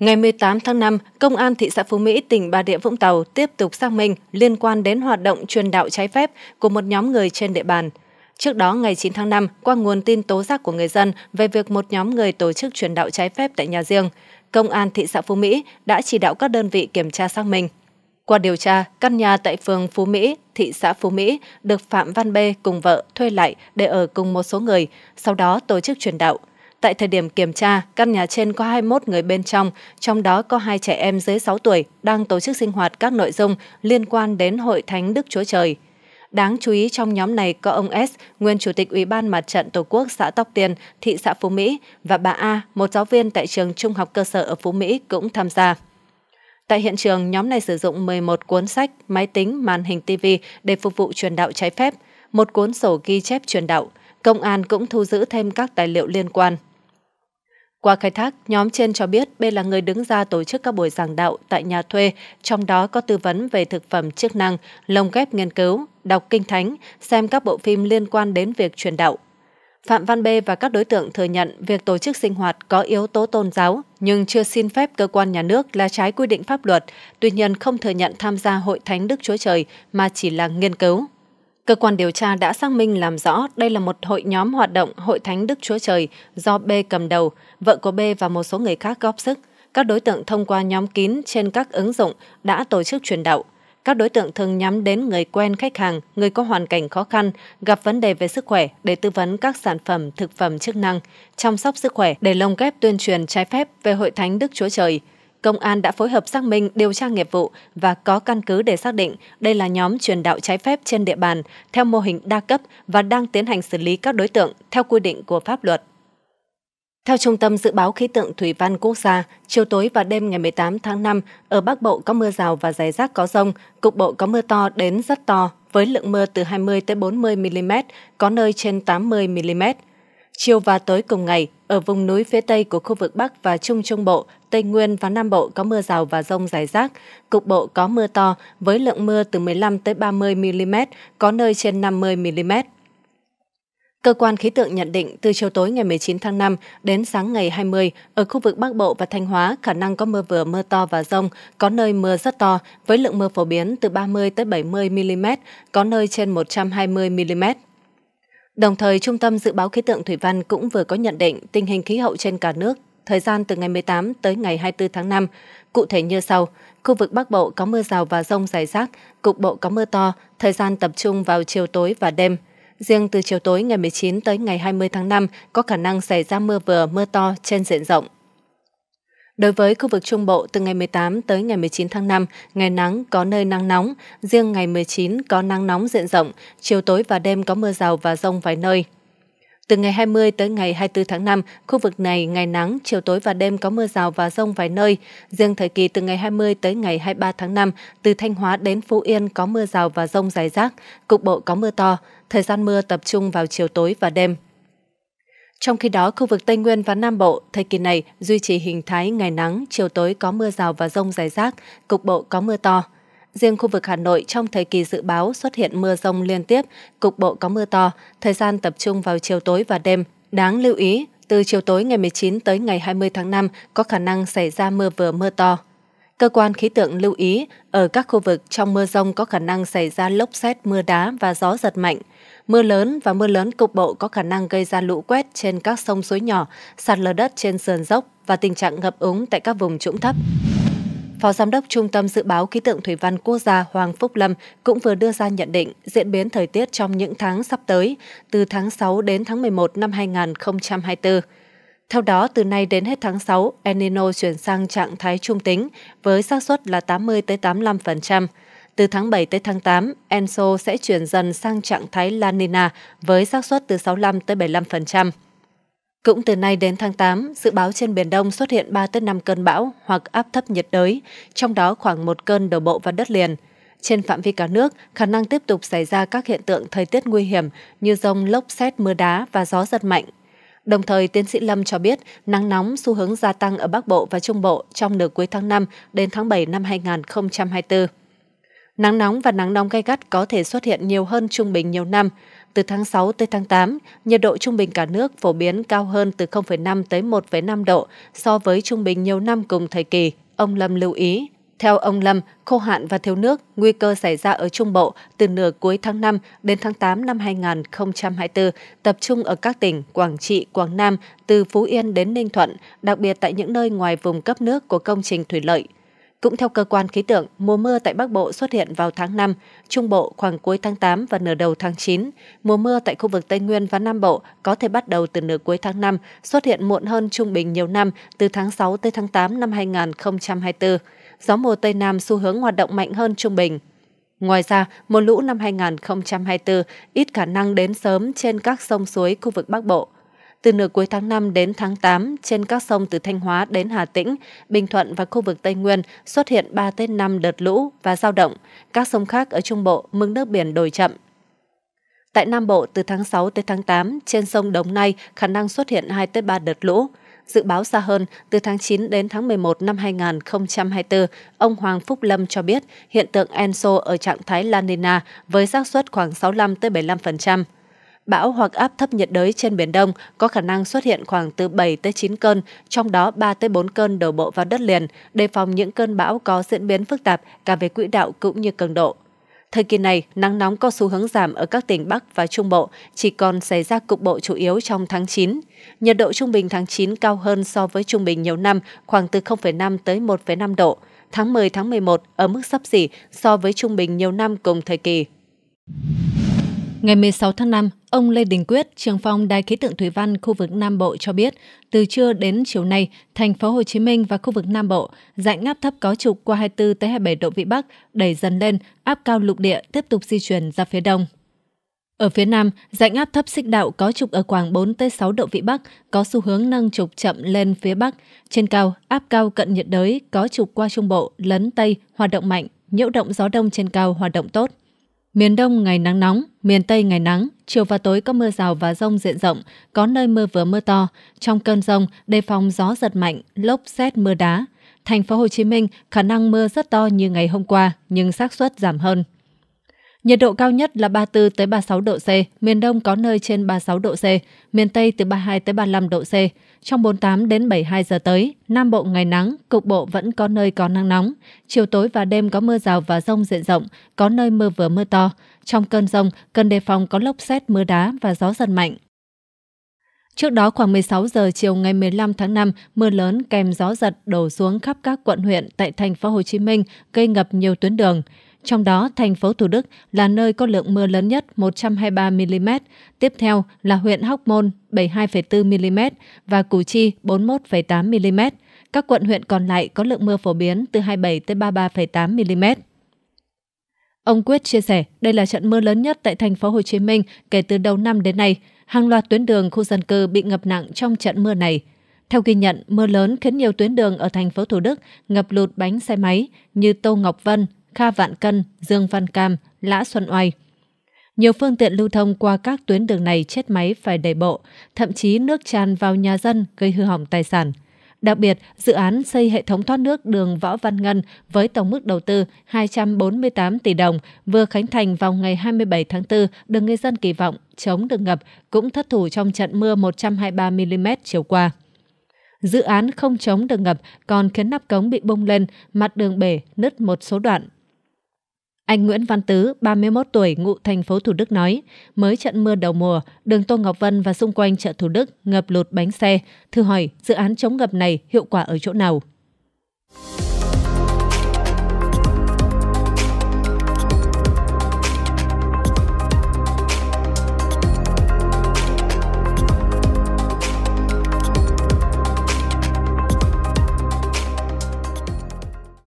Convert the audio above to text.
Ngày 18 tháng 5, Công an thị xã Phú Mỹ, tỉnh Bà Rịa Vũng Tàu tiếp tục xác minh liên quan đến hoạt động truyền đạo trái phép của một nhóm người trên địa bàn. Trước đó, ngày 9 tháng 5, qua nguồn tin tố giác của người dân về việc một nhóm người tổ chức truyền đạo trái phép tại nhà riêng, Công an thị xã Phú Mỹ đã chỉ đạo các đơn vị kiểm tra xác minh. Qua điều tra, căn nhà tại phường Phú Mỹ, thị xã Phú Mỹ được Phạm Văn Bê cùng vợ thuê lại để ở cùng một số người, sau đó tổ chức truyền đạo. Tại thời điểm kiểm tra, căn nhà trên có 21 người bên trong, trong đó có hai trẻ em dưới 6 tuổi đang tổ chức sinh hoạt các nội dung liên quan đến Hội Thánh Đức Chúa Trời. Đáng chú ý trong nhóm này có ông S, nguyên chủ tịch Ủy ban Mặt trận Tổ quốc xã Tóc Tiên, thị xã Phú Mỹ và bà A, một giáo viên tại trường trung học cơ sở ở Phú Mỹ cũng tham gia. Tại hiện trường, nhóm này sử dụng 11 cuốn sách, máy tính, màn hình TV để phục vụ truyền đạo trái phép, một cuốn sổ ghi chép truyền đạo. Công an cũng thu giữ thêm các tài liệu liên quan. Qua khai thác, nhóm trên cho biết B là người đứng ra tổ chức các buổi giảng đạo tại nhà thuê, trong đó có tư vấn về thực phẩm chức năng, lồng ghép nghiên cứu, đọc kinh thánh, xem các bộ phim liên quan đến việc truyền đạo. Phạm Văn B và các đối tượng thừa nhận việc tổ chức sinh hoạt có yếu tố tôn giáo nhưng chưa xin phép cơ quan nhà nước là trái quy định pháp luật, tuy nhiên không thừa nhận tham gia Hội Thánh Đức Chúa Trời mà chỉ là nghiên cứu. Cơ quan điều tra đã xác minh làm rõ đây là một hội nhóm hoạt động Hội Thánh Đức Chúa Trời do B cầm đầu, vợ của B và một số người khác góp sức. Các đối tượng thông qua nhóm kín trên các ứng dụng đã tổ chức truyền đạo. Các đối tượng thường nhắm đến người quen khách hàng, người có hoàn cảnh khó khăn, gặp vấn đề về sức khỏe để tư vấn các sản phẩm thực phẩm chức năng, chăm sóc sức khỏe để lồng ghép tuyên truyền trái phép về Hội Thánh Đức Chúa Trời – công an đã phối hợp xác minh điều tra nghiệp vụ và có căn cứ để xác định đây là nhóm truyền đạo trái phép trên địa bàn theo mô hình đa cấp và đang tiến hành xử lý các đối tượng theo quy định của pháp luật. Theo Trung tâm Dự báo Khí tượng Thủy văn Quốc gia, chiều tối và đêm ngày 18 tháng 5, ở Bắc Bộ có mưa rào và rải rác có rông, cục bộ có mưa to đến rất to, với lượng mưa từ 20 tới 40 mm, có nơi trên 80 mm. Chiều và tối cùng ngày, ở vùng núi phía Tây của khu vực Bắc và Trung Trung Bộ, Tây Nguyên và Nam Bộ có mưa rào và rông rải rác. Cục bộ có mưa to, với lượng mưa từ 15 tới 30 mm, có nơi trên 50 mm. Cơ quan khí tượng nhận định từ chiều tối ngày 19 tháng 5 đến sáng ngày 20, ở khu vực Bắc Bộ và Thanh Hóa khả năng có mưa vừa mưa to và rông, có nơi mưa rất to với lượng mưa phổ biến từ 30 tới 70 mm, có nơi trên 120 mm. Đồng thời, Trung tâm Dự báo Khí tượng Thủy văn cũng vừa có nhận định tình hình khí hậu trên cả nước thời gian từ ngày 18 tới ngày 24 tháng 5. Cụ thể như sau, khu vực Bắc Bộ có mưa rào và rông rải rác, cục bộ có mưa to, thời gian tập trung vào chiều tối và đêm. Riêng từ chiều tối ngày 19 tới ngày 20 tháng 5 có khả năng xảy ra mưa vừa mưa to trên diện rộng. Đối với khu vực Trung Bộ, từ ngày 18 tới ngày 19 tháng 5, ngày nắng có nơi nắng nóng, riêng ngày 19 có nắng nóng diện rộng, chiều tối và đêm có mưa rào và rông vài nơi. Từ ngày 20 tới ngày 24 tháng 5, khu vực này ngày nắng, chiều tối và đêm có mưa rào và rông vài nơi. Riêng thời kỳ từ ngày 20 tới ngày 23 tháng 5, từ Thanh Hóa đến Phú Yên có mưa rào và rông rải rác, cục bộ có mưa to. Thời gian mưa tập trung vào chiều tối và đêm. Trong khi đó, khu vực Tây Nguyên và Nam Bộ, thời kỳ này duy trì hình thái ngày nắng, chiều tối có mưa rào và rông rải rác, cục bộ có mưa to. Riêng khu vực Hà Nội trong thời kỳ dự báo xuất hiện mưa rông liên tiếp, cục bộ có mưa to, thời gian tập trung vào chiều tối và đêm. Đáng lưu ý, từ chiều tối ngày 19 tới ngày 20 tháng 5 có khả năng xảy ra mưa vừa mưa to. Cơ quan khí tượng lưu ý, ở các khu vực trong mưa rông có khả năng xảy ra lốc xét mưa đá và gió giật mạnh – Mưa lớn và mưa lớn cục bộ có khả năng gây ra lũ quét trên các sông suối nhỏ, sạt lở đất trên sườn dốc và tình trạng ngập úng tại các vùng trũng thấp. Phó Giám đốc Trung tâm Dự báo Khí tượng Thủy văn Quốc gia Hoàng Phúc Lâm cũng vừa đưa ra nhận định diễn biến thời tiết trong những tháng sắp tới, từ tháng 6 đến tháng 11 năm 2024. Theo đó, từ nay đến hết tháng 6, El Nino chuyển sang trạng thái trung tính với xác suất là 80 tới 85%. Từ tháng 7 tới tháng 8, Enso sẽ chuyển dần sang trạng thái La Nina với xác suất từ 65 tới 75%. Cũng từ nay đến tháng 8, dự báo trên Biển Đông xuất hiện 3 tới 5 cơn bão hoặc áp thấp nhiệt đới, trong đó khoảng một cơn đổ bộ vào đất liền. Trên phạm vi cả nước, khả năng tiếp tục xảy ra các hiện tượng thời tiết nguy hiểm như rông, lốc, xét, mưa đá và gió giật mạnh. Đồng thời, tiến sĩ Lâm cho biết nắng nóng xu hướng gia tăng ở Bắc Bộ và Trung Bộ trong nửa cuối tháng 5 đến tháng 7 năm 2024. Nắng nóng và nắng nóng gay gắt có thể xuất hiện nhiều hơn trung bình nhiều năm. Từ tháng 6 tới tháng 8, nhiệt độ trung bình cả nước phổ biến cao hơn từ 0,5 tới 1,5 độ so với trung bình nhiều năm cùng thời kỳ, ông Lâm lưu ý. Theo ông Lâm, khô hạn và thiếu nước, nguy cơ xảy ra ở Trung Bộ từ nửa cuối tháng 5 đến tháng 8 năm 2024, tập trung ở các tỉnh Quảng Trị, Quảng Nam, từ Phú Yên đến Ninh Thuận, đặc biệt tại những nơi ngoài vùng cấp nước của công trình thủy lợi, cũng theo cơ quan khí tượng, mùa mưa tại Bắc Bộ xuất hiện vào tháng 5, Trung Bộ khoảng cuối tháng 8 và nửa đầu tháng 9. Mùa mưa tại khu vực Tây Nguyên và Nam Bộ có thể bắt đầu từ nửa cuối tháng 5, xuất hiện muộn hơn trung bình nhiều năm, từ tháng 6 tới tháng 8 năm 2024. Gió mùa Tây Nam xu hướng hoạt động mạnh hơn trung bình. Ngoài ra, mùa lũ năm 2024 ít khả năng đến sớm trên các sông suối khu vực Bắc Bộ – từ nửa cuối tháng 5 đến tháng 8, trên các sông từ Thanh Hóa đến Hà Tĩnh, Bình Thuận và khu vực Tây Nguyên xuất hiện 3 tới 5 đợt lũ và giao động. Các sông khác ở Trung Bộ mực nước biển đổi chậm, Tại Nam Bộ, từ tháng 6 tới tháng 8, trên sông Đồng Nai khả năng xuất hiện 2-3 đợt lũ. Dự báo xa hơn, từ tháng 9 đến tháng 11 năm 2024, ông Hoàng Phúc Lâm cho biết hiện tượng Enso ở trạng thái La Nina với xác suất khoảng 65-75% bão hoặc áp thấp nhiệt đới trên Biển Đông có khả năng xuất hiện khoảng từ 7 tới 9 cơn, trong đó 3 tới 4 cơn đổ bộ vào đất liền, đề phòng những cơn bão có diễn biến phức tạp cả về quỹ đạo cũng như cường độ. Thời kỳ này, nắng nóng có xu hướng giảm ở các tỉnh Bắc và Trung Bộ, chỉ còn xảy ra cục bộ chủ yếu trong tháng 9. Nhiệt độ trung bình tháng 9 cao hơn so với trung bình nhiều năm, khoảng từ 0,5 tới 1,5 độ. Tháng 10, tháng 11 ở mức sấp xỉ so với trung bình nhiều năm cùng thời kỳ. Ngày 16 tháng 5, ông Lê Đình Quyết, trưởng phòng Đài khí tượng thủy văn khu vực Nam Bộ cho biết, từ trưa đến chiều nay, thành phố Hồ Chí Minh và khu vực Nam Bộ, dạnh áp thấp có trục qua 24 tới 27 độ vĩ Bắc đẩy dần lên, áp cao lục địa tiếp tục di chuyển ra phía đông. Ở phía Nam, dạnh áp thấp xích đạo có trục ở khoảng 4 tới 6 độ vĩ Bắc, có xu hướng nâng trục chậm lên phía Bắc. Trên cao, áp cao cận nhiệt đới có trục qua Trung Bộ, lấn Tây, hoạt động mạnh, nhiễu động gió đông trên cao hoạt động tốt. Miền Đông ngày nắng nóng, miền Tây ngày nắng, chiều và tối có mưa rào và rông diện rộng, có nơi mưa vừa mưa to. Trong cơn rông, đề phòng gió giật mạnh, lốc xét mưa đá. Thành phố Hồ Chí Minh khả năng mưa rất to như ngày hôm qua, nhưng xác suất giảm hơn. Nhiệt độ cao nhất là 34 tới 36 độ C, miền Đông có nơi trên 36 độ C, miền Tây từ 32 tới 35 độ C. Trong 48 đến 72 giờ tới, Nam Bộ ngày nắng, cục bộ vẫn có nơi có nắng nóng. Chiều tối và đêm có mưa rào và rông diện rộng, có nơi mưa vừa mưa to. Trong cơn rông, cần đề phòng có lốc xét, mưa đá và gió giật mạnh. Trước đó khoảng 16 giờ chiều ngày 15 tháng 5, mưa lớn kèm gió giật đổ xuống khắp các quận huyện tại thành phố Hồ Chí Minh, gây ngập nhiều tuyến đường. Trong đó, thành phố Thủ Đức là nơi có lượng mưa lớn nhất 123mm, tiếp theo là huyện Hóc Môn 72,4mm và Củ Chi 41,8mm. Các quận huyện còn lại có lượng mưa phổ biến từ 27 tới 33,8mm. Ông Quyết chia sẻ, đây là trận mưa lớn nhất tại thành phố Hồ Chí Minh kể từ đầu năm đến nay. Hàng loạt tuyến đường khu dân cư bị ngập nặng trong trận mưa này. Theo ghi nhận, mưa lớn khiến nhiều tuyến đường ở thành phố Thủ Đức ngập lụt bánh xe máy như Tô Ngọc Vân, Kha Vạn Cân, Dương Văn Cam, Lã Xuân Oai. Nhiều phương tiện lưu thông qua các tuyến đường này chết máy phải đầy bộ, thậm chí nước tràn vào nhà dân gây hư hỏng tài sản. Đặc biệt, dự án xây hệ thống thoát nước đường Võ Văn Ngân với tổng mức đầu tư 248 tỷ đồng vừa khánh thành vào ngày 27 tháng 4 được người dân kỳ vọng chống được ngập cũng thất thủ trong trận mưa 123mm chiều qua. Dự án không chống được ngập còn khiến nắp cống bị bung lên, mặt đường bể nứt một số đoạn anh Nguyễn Văn Tứ, 31 tuổi, ngụ thành phố Thủ Đức nói, mới trận mưa đầu mùa, đường Tô Ngọc Vân và xung quanh chợ Thủ Đức ngập lụt bánh xe. Thử hỏi, dự án chống ngập này hiệu quả ở chỗ nào?